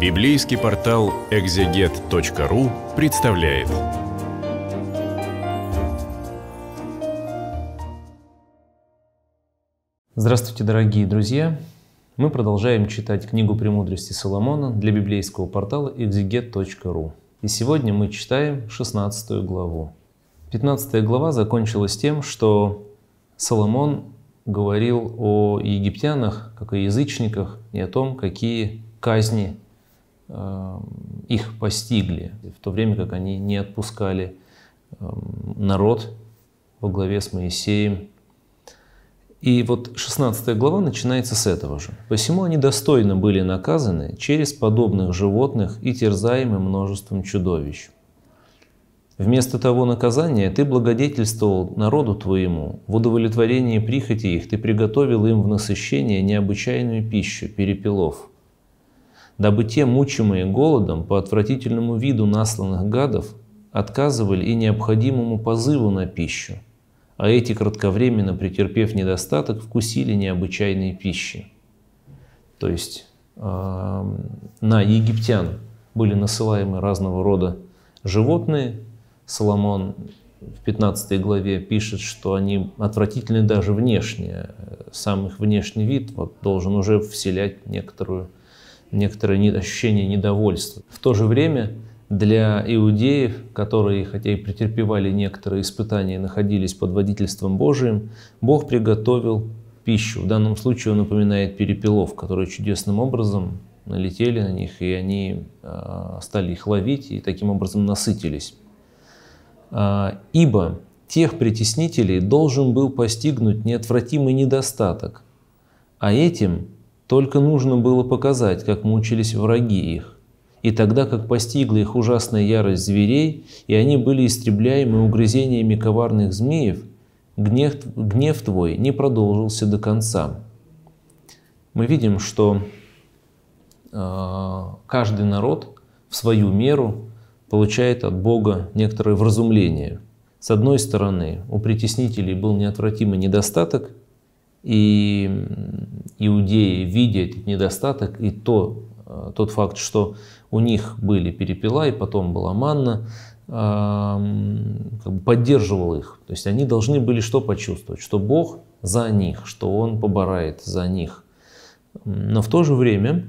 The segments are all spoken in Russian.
Библейский портал экзегет.ру представляет. Здравствуйте, дорогие друзья! Мы продолжаем читать книгу «Премудрости Соломона» для библейского портала экзегет.ру. И сегодня мы читаем 16 главу. 15 глава закончилась тем, что Соломон говорил о египтянах, как о язычниках, и о том, какие казни Эм, их постигли, в то время как они не отпускали эм, народ во главе с Моисеем. И вот 16 глава начинается с этого же. «Посему они достойно были наказаны через подобных животных и терзаемы множеством чудовищ. Вместо того наказания ты благодетельствовал народу твоему, в удовлетворении прихоти их ты приготовил им в насыщение необычайную пищу, перепелов» дабы те, мучимые голодом, по отвратительному виду насланных гадов, отказывали и необходимому позыву на пищу, а эти, кратковременно претерпев недостаток, вкусили необычайные пищи. То есть э, на египтян были насылаемы разного рода животные. Соломон в 15 главе пишет, что они отвратительны даже внешне. Сам их внешний вид вот, должен уже вселять некоторую некоторое ощущение недовольства. В то же время для иудеев, которые, хотя и претерпевали некоторые испытания, находились под водительством Божиим, Бог приготовил пищу. В данном случае он напоминает перепелов, которые чудесным образом налетели на них, и они а, стали их ловить, и таким образом насытились. А, «Ибо тех притеснителей должен был постигнуть неотвратимый недостаток, а этим только нужно было показать, как мучились враги их. И тогда, как постигла их ужасная ярость зверей, и они были истребляемы угрызениями коварных змеев, гнев, гнев твой не продолжился до конца. Мы видим, что э, каждый народ в свою меру получает от Бога некоторое вразумление. С одной стороны, у притеснителей был неотвратимый недостаток – и иудеи, видя этот недостаток и то, э, тот факт, что у них были перепела и потом была манна, а, как бы поддерживал их. То есть они должны были что почувствовать? Что Бог за них, что Он поборает за них. Но в то же время,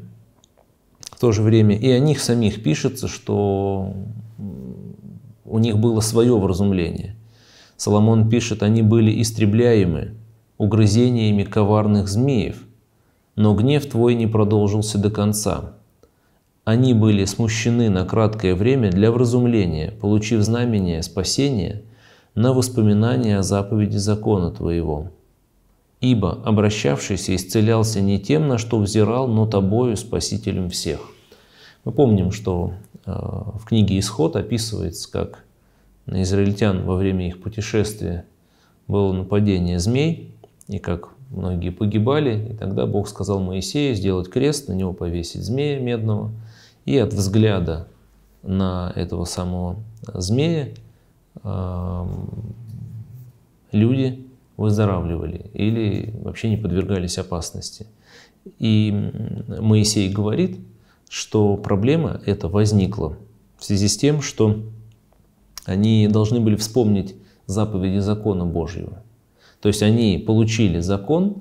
в то же время и о них самих пишется, что у них было свое вразумление. Соломон пишет, они были истребляемы угрызениями коварных змеев, но гнев твой не продолжился до конца. Они были смущены на краткое время для вразумления, получив знамение спасения на воспоминание о заповеди закона твоего. Ибо обращавшийся исцелялся не тем, на что взирал, но тобою, спасителем всех. Мы помним, что а, в книге «Исход» описывается, как на израильтян во время их путешествия было нападение змей, и как многие погибали. И тогда Бог сказал Моисею сделать крест, на него повесить змея медного. И от взгляда на этого самого змея люди выздоравливали или вообще не подвергались опасности. И Моисей говорит, что проблема эта возникла в связи с тем, что они должны были вспомнить заповеди закона Божьего. То есть они получили закон,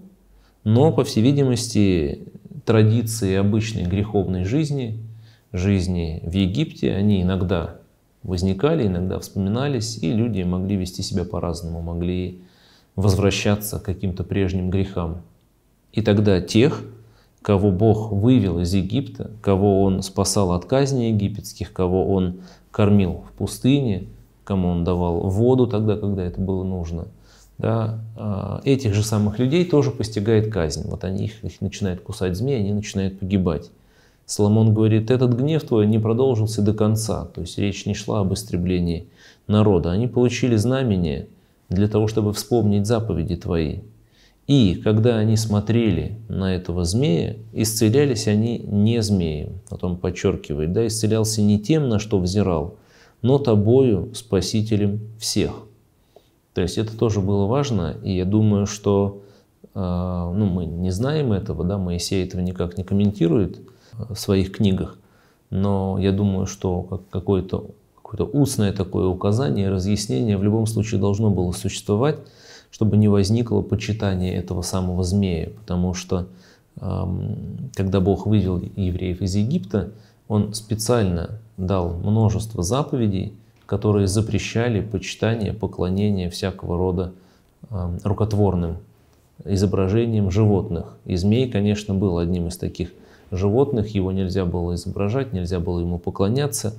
но, по всей видимости, традиции обычной греховной жизни, жизни в Египте, они иногда возникали, иногда вспоминались, и люди могли вести себя по-разному, могли возвращаться к каким-то прежним грехам. И тогда тех, кого Бог вывел из Египта, кого Он спасал от казни египетских, кого Он кормил в пустыне, кому Он давал воду тогда, когда это было нужно – да, а, этих же самых людей тоже постигает казнь. Вот они их, их начинают кусать змеи, они начинают погибать. Соломон говорит, этот гнев твой не продолжился до конца. То есть речь не шла об истреблении народа. Они получили знамение для того, чтобы вспомнить заповеди твои. И когда они смотрели на этого змея, исцелялись они не змеем. Вот он подчеркивает, да, исцелялся не тем, на что взирал, но тобою, спасителем всех. То есть это тоже было важно, и я думаю, что э, ну, мы не знаем этого, да, Моисей этого никак не комментирует э, в своих книгах, но я думаю, что какое-то какое устное такое указание, разъяснение в любом случае должно было существовать, чтобы не возникло почитание этого самого змея, потому что эм, когда Бог вывел евреев из Египта, Он специально дал множество заповедей, которые запрещали почитание, поклонение всякого рода э, рукотворным изображением животных. И змей, конечно, был одним из таких животных, его нельзя было изображать, нельзя было ему поклоняться.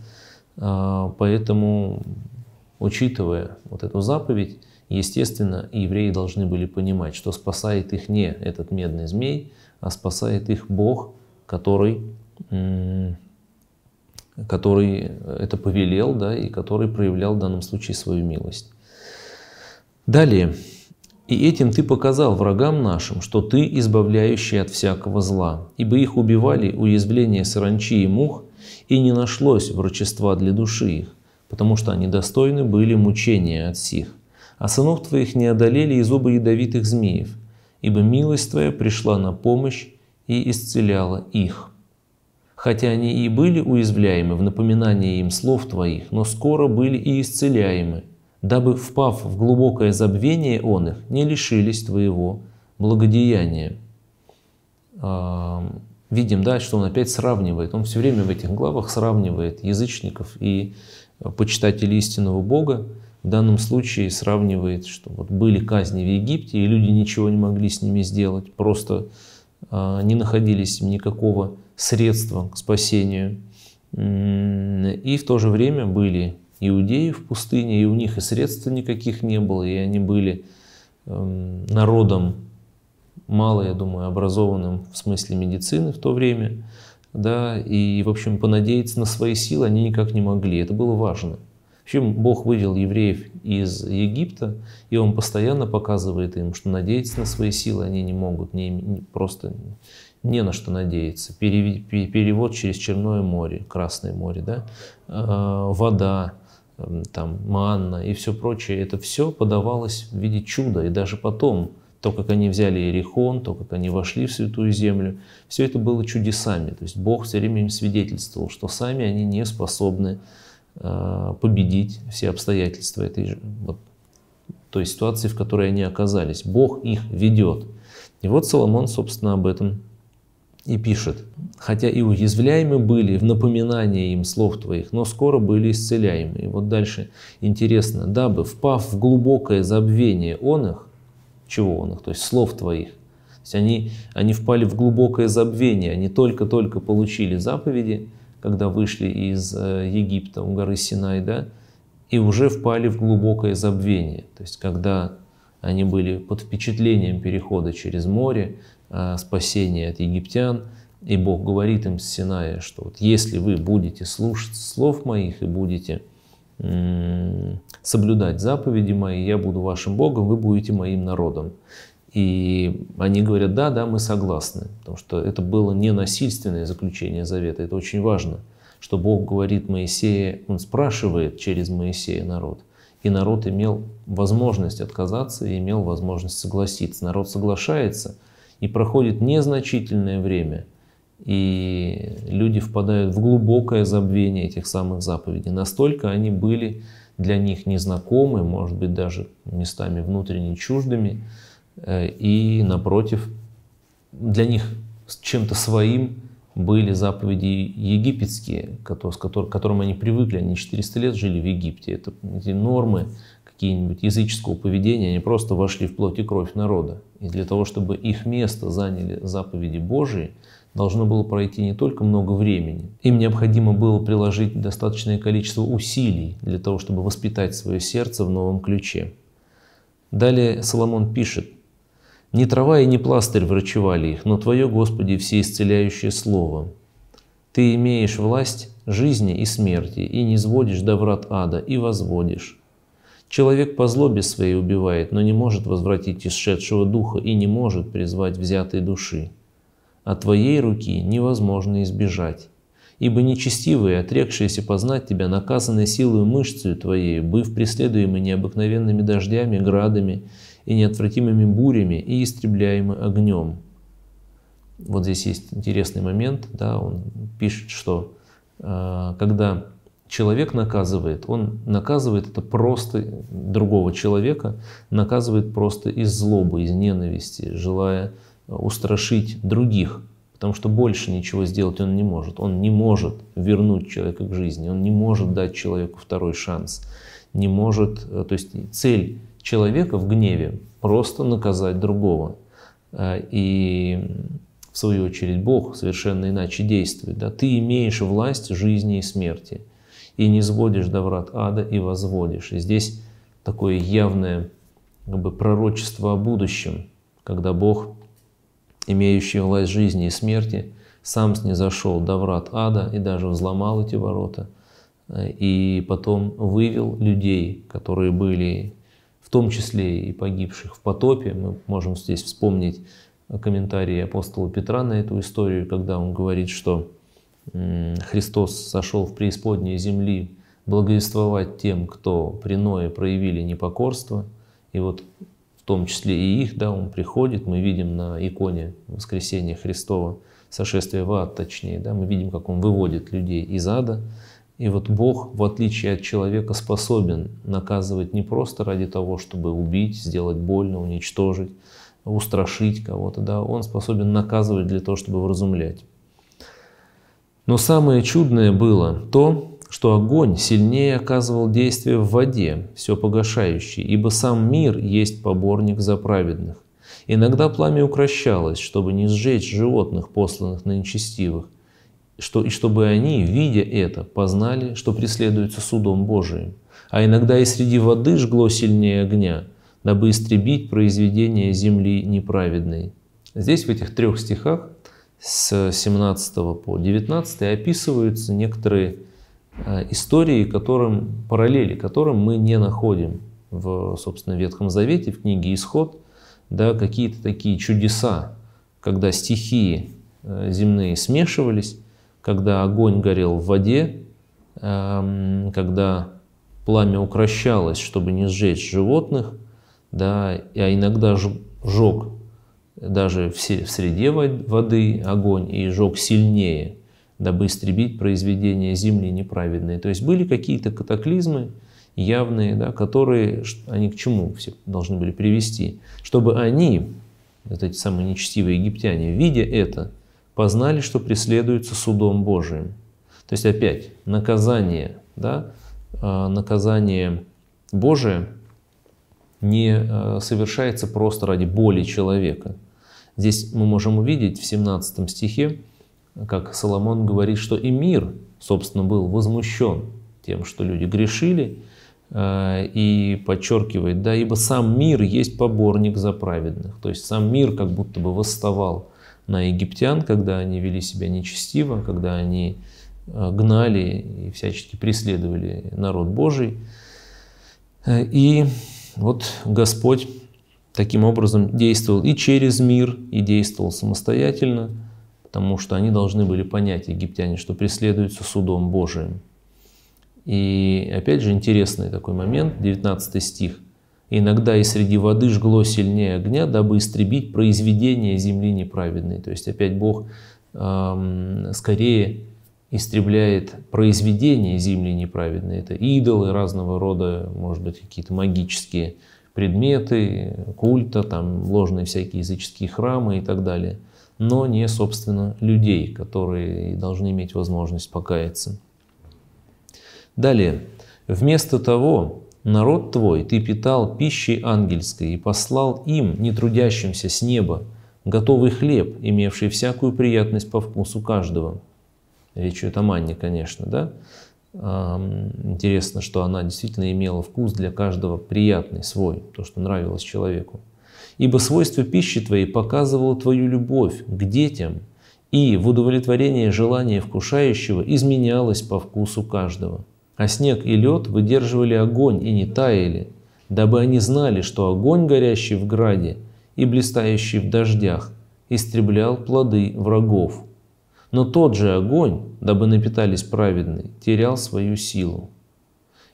А, поэтому, учитывая вот эту заповедь, естественно, евреи должны были понимать, что спасает их не этот медный змей, а спасает их Бог, который который э, это повелел, да, и который проявлял в данном случае свою милость. Далее. «И этим ты показал врагам нашим, что ты избавляющий от всякого зла, ибо их убивали уязвления саранчи и мух, и не нашлось врачества для души их, потому что они достойны были мучения от сих. А сынов твоих не одолели и зубы ядовитых змеев, ибо милость твоя пришла на помощь и исцеляла их» хотя они и были уязвляемы в напоминании им слов Твоих, но скоро были и исцеляемы, дабы, впав в глубокое забвение он их, не лишились Твоего благодеяния». А, видим, да, что он опять сравнивает, он все время в этих главах сравнивает язычников и почитателей истинного Бога, в данном случае сравнивает, что вот были казни в Египте, и люди ничего не могли с ними сделать, просто а, не находились никакого средство к спасению. И в то же время были иудеи в пустыне, и у них и средств никаких не было, и они были эм, народом мало, я думаю, образованным в смысле медицины в то время, да, и, в общем, понадеяться на свои силы они никак не могли, это было важно. в общем Бог вывел евреев из Египта, и Он постоянно показывает им, что надеяться на свои силы они не могут, не, не, просто не на что надеяться. Перевод через Черное море, Красное море, да? Э, вода, там, манна и все прочее, это все подавалось в виде чуда. И даже потом, то, как они взяли Иерихон, то, как они вошли в Святую Землю, все это было чудесами. То есть Бог все время им свидетельствовал, что сами они не способны э, победить все обстоятельства этой вот, той ситуации, в которой они оказались. Бог их ведет. И вот Соломон, собственно, об этом и пишет, «Хотя и уязвляемы были в напоминание им слов твоих, но скоро были исцеляемы». И вот дальше интересно, «Дабы, впав в глубокое забвение он их, чего он их, то есть слов твоих, то есть они, они впали в глубокое забвение, они только-только получили заповеди, когда вышли из э, Египта у горы Синай, да, и уже впали в глубокое забвение, то есть когда они были под впечатлением перехода через море, Э, спасения от египтян. И Бог говорит им с Синая, что вот если вы будете слушать слов моих и будете соблюдать заповеди мои, я буду вашим Богом, вы будете моим народом. И они говорят, да, да, мы согласны, потому что это было не насильственное заключение завета, это очень важно, что Бог говорит Моисея, он спрашивает через Моисея народ, и народ имел возможность отказаться и имел возможность согласиться. Народ соглашается – и проходит незначительное время, и люди впадают в глубокое забвение этих самых заповедей. Настолько они были для них незнакомы, может быть, даже местами внутренне чуждыми, э, и, напротив, для них чем-то своим были заповеди египетские, с которым они привыкли. Они 400 лет жили в Египте. Это эти нормы, какие-нибудь языческого поведения, они просто вошли в плоть и кровь народа. И для того, чтобы их место заняли заповеди Божии, должно было пройти не только много времени, им необходимо было приложить достаточное количество усилий для того, чтобы воспитать свое сердце в новом ключе. Далее Соломон пишет, «Не трава и не пластырь врачевали их, но Твое, Господи, всеисцеляющее Слово. Ты имеешь власть жизни и смерти, и не сводишь до врат ада, и возводишь. Человек по злобе своей убивает, но не может возвратить исшедшего духа и не может призвать взятой души. А твоей руки невозможно избежать. Ибо нечестивые, отрекшиеся познать тебя, наказаны силой мышцей твоей, быв преследуемы необыкновенными дождями, градами и неотвратимыми бурями и истребляемы огнем. Вот здесь есть интересный момент, да, он пишет, что а, когда человек наказывает, он наказывает это просто другого человека, наказывает просто из злобы, из ненависти, желая э, устрашить других, потому что больше ничего сделать он не может. Он не может вернуть человека к жизни, он не может дать человеку второй шанс, не может, э, то есть цель человека в гневе просто наказать другого. Э, и в свою очередь Бог совершенно иначе действует. Да? Ты имеешь власть жизни и смерти – и не сводишь до врат ада и возводишь. И здесь такое явное как бы, пророчество о будущем, когда Бог, имеющий власть жизни и смерти, сам снизошел до врат ада и даже взломал эти ворота, э, и потом вывел людей, которые были в том числе и погибших в потопе. Мы можем здесь вспомнить комментарии апостола Петра на эту историю, когда он говорит, что Христос сошел в преисподние земли благовествовать тем, кто при Ное проявили непокорство. И вот в том числе и их, да, он приходит, мы видим на иконе воскресения Христова, сошествие в ад точнее, да, мы видим, как он выводит людей из ада. И вот Бог, в отличие от человека, способен наказывать не просто ради того, чтобы убить, сделать больно, уничтожить, устрашить кого-то, да, он способен наказывать для того, чтобы вразумлять. Но самое чудное было то, что огонь сильнее оказывал действие в воде, все погашающей, ибо сам мир есть поборник за праведных. Иногда пламя укращалось, чтобы не сжечь животных, посланных на нечестивых, что, и чтобы они, видя это, познали, что преследуются судом Божиим. А иногда и среди воды жгло сильнее огня, дабы истребить произведения земли неправедной. Здесь в этих трех стихах с 17 по 19 описываются некоторые э, истории, которым, параллели которым мы не находим в, собственно, Ветхом Завете, в книге «Исход», да, какие-то такие чудеса, когда стихии э, земные смешивались, когда огонь горел в воде, эм, когда пламя укращалось, чтобы не сжечь животных, да, а иногда жег даже в среде воды огонь и жег сильнее, дабы истребить произведение земли неправедные. То есть были какие-то катаклизмы явные, да, которые они к чему все должны были привести? Чтобы они, вот эти самые нечестивые египтяне, видя это, познали, что преследуются судом Божиим. То есть опять наказание, да, а, наказание Божие не а, совершается просто ради боли человека – Здесь мы можем увидеть в 17 стихе, как Соломон говорит, что и мир, собственно, был возмущен тем, что люди грешили, э, и подчеркивает, да, ибо сам мир есть поборник за праведных. То есть сам мир как будто бы восставал на египтян, когда они вели себя нечестиво, когда они э, гнали и всячески преследовали народ Божий. Э, и вот Господь таким образом действовал и через мир, и действовал самостоятельно, потому что они должны были понять, египтяне, что преследуются судом Божиим. И опять же интересный такой момент, 19 стих. «Иногда и среди воды жгло сильнее огня, дабы истребить произведение земли неправедной». То есть опять Бог эм, скорее истребляет произведение земли неправедной. Это идолы разного рода, может быть, какие-то магические, предметы культа, там ложные всякие языческие храмы и так далее, но не, собственно, людей, которые должны иметь возможность покаяться. Далее. «Вместо того, народ твой ты питал пищей ангельской и послал им, не трудящимся с неба, готовый хлеб, имевший всякую приятность по вкусу каждого». Речь идет о манне, конечно, да? Интересно, что она действительно имела вкус для каждого приятный свой, то, что нравилось человеку. Ибо свойство пищи твоей показывало твою любовь к детям, и в удовлетворении желания вкушающего изменялось по вкусу каждого. А снег и лед выдерживали огонь и не таяли, дабы они знали, что огонь, горящий в граде и блистающий в дождях, истреблял плоды врагов, но тот же огонь, дабы напитались праведные, терял свою силу.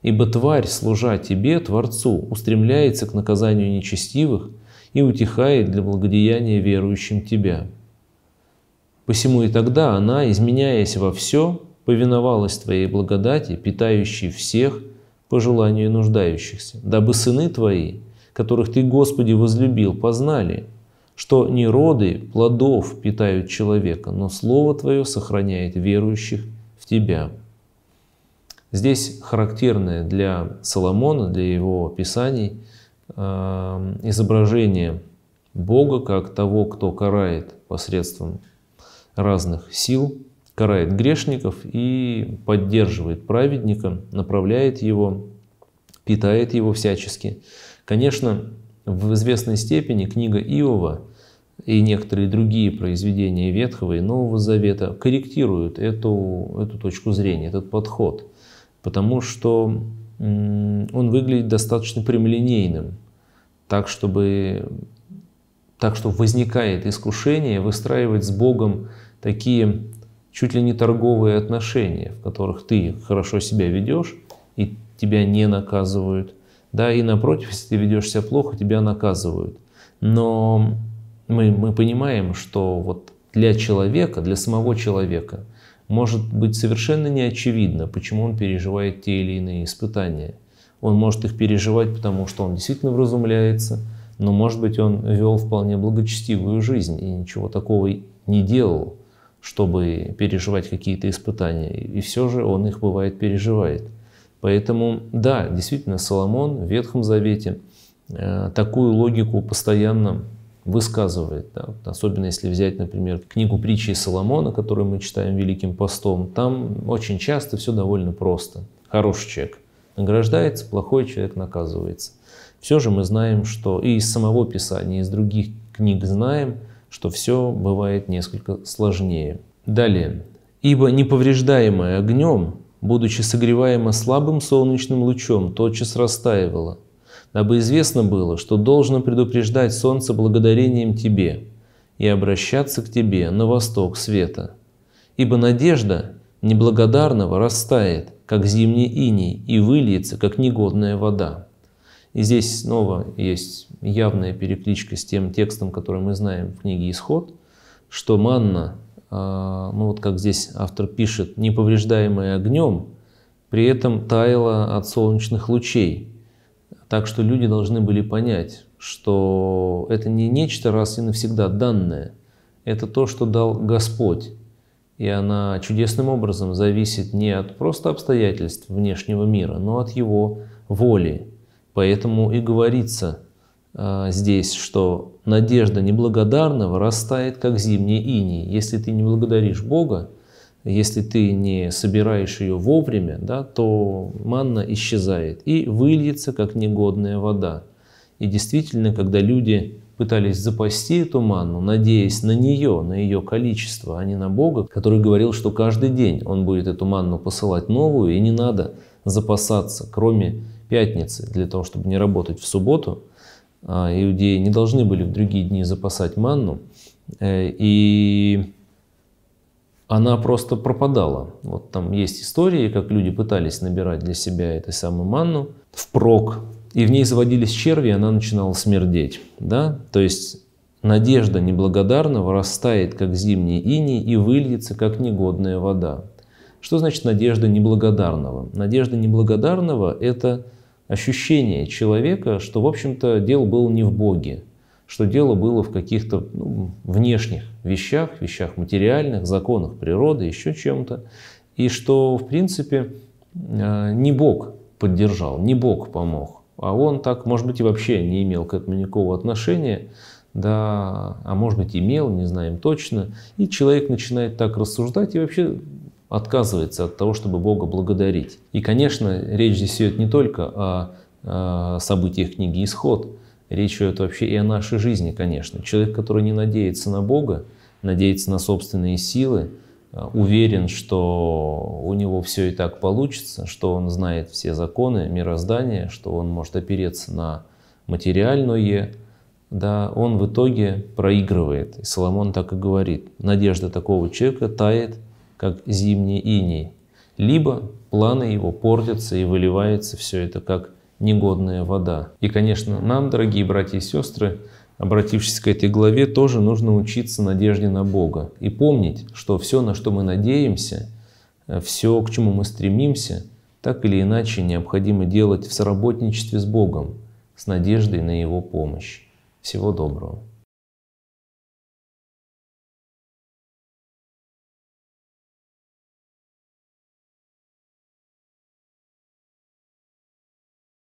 Ибо тварь, служа тебе, Творцу, устремляется к наказанию нечестивых и утихает для благодеяния верующим тебя. Посему и тогда она, изменяясь во все, повиновалась Твоей благодати, питающей всех по желанию нуждающихся, дабы сыны Твои, которых Ты, Господи, возлюбил, познали – что не роды плодов питают человека, но Слово Твое сохраняет верующих в Тебя. Здесь характерное для Соломона, для его писаний, э, изображение Бога как того, кто карает посредством разных сил, карает грешников и поддерживает праведника, направляет его, питает его всячески. Конечно, в известной степени книга Иова и некоторые другие произведения Ветхого и Нового Завета корректируют эту, эту точку зрения, этот подход, потому что он выглядит достаточно прямолинейным, так, чтобы, так что возникает искушение выстраивать с Богом такие чуть ли не торговые отношения, в которых ты хорошо себя ведешь и тебя не наказывают – да, и напротив, если ты ведешь себя плохо, тебя наказывают. Но мы, мы понимаем, что вот для человека, для самого человека, может быть совершенно неочевидно, почему он переживает те или иные испытания. Он может их переживать, потому что он действительно вразумляется, но, может быть, он вел вполне благочестивую жизнь и ничего такого не делал, чтобы переживать какие-то испытания. И все же он их, бывает, переживает. Поэтому, да, действительно, Соломон в Ветхом Завете э, такую логику постоянно высказывает. Да? Особенно если взять, например, книгу притчи Соломона, которую мы читаем Великим Постом, там очень часто все довольно просто. Хороший человек награждается, плохой человек наказывается. Все же мы знаем, что и из самого Писания, и из других книг знаем, что все бывает несколько сложнее. Далее. «Ибо неповреждаемое огнем будучи согреваемо слабым солнечным лучом, тотчас растаивало, дабы известно было, что должно предупреждать солнце благодарением тебе и обращаться к тебе на восток света. Ибо надежда неблагодарного растает, как зимний иней, и выльется, как негодная вода. И здесь снова есть явная перекличка с тем текстом, который мы знаем в книге «Исход», что манна а, ну вот как здесь автор пишет, неповреждаемая огнем, при этом таяла от солнечных лучей. Так что люди должны были понять, что это не нечто раз и навсегда данное, это то, что дал Господь. И она чудесным образом зависит не от просто обстоятельств внешнего мира, но от его воли. Поэтому и говорится – а, здесь, что надежда неблагодарного растает, как зимние иней. Если ты не благодаришь Бога, если ты не собираешь ее вовремя, да, то манна исчезает и выльется, как негодная вода. И действительно, когда люди пытались запасти эту манну, надеясь на нее, на ее количество, а не на Бога, который говорил, что каждый день он будет эту манну посылать новую, и не надо запасаться, кроме пятницы, для того, чтобы не работать в субботу – а, иудеи не должны были в другие дни запасать манну, э, и она просто пропадала. Вот там есть истории, как люди пытались набирать для себя этой самой манну впрок, и в ней заводились черви, и она начинала смердеть. Да? То есть надежда неблагодарного растает, как зимний иней, и выльется, как негодная вода. Что значит надежда неблагодарного? Надежда неблагодарного – это ощущение человека, что, в общем-то, дело было не в Боге, что дело было в каких-то ну, внешних вещах, вещах материальных, законах природы, еще чем-то, и что, в принципе, э, не Бог поддержал, не Бог помог, а он так, может быть, и вообще не имел к этому никакого отношения, да, а может быть, имел, не знаем точно, и человек начинает так рассуждать и вообще отказывается от того, чтобы Бога благодарить. И, конечно, речь здесь идет не только о событиях книги «Исход», речь идет вообще и о нашей жизни, конечно. Человек, который не надеется на Бога, надеется на собственные силы, э, уверен, что у него все и так получится, что он знает все законы мироздания, что он может опереться на материальное, да, он в итоге проигрывает. И Соломон так и говорит, надежда такого человека тает – как зимний иней, либо планы его портятся и выливается все это как негодная вода. И, конечно, нам, дорогие братья и сестры, обратившись к этой главе, тоже нужно учиться надежде на Бога и помнить, что все, на что мы надеемся, э, все, к чему мы стремимся, так или иначе необходимо делать в соработничестве с Богом, с надеждой на Его помощь. Всего доброго!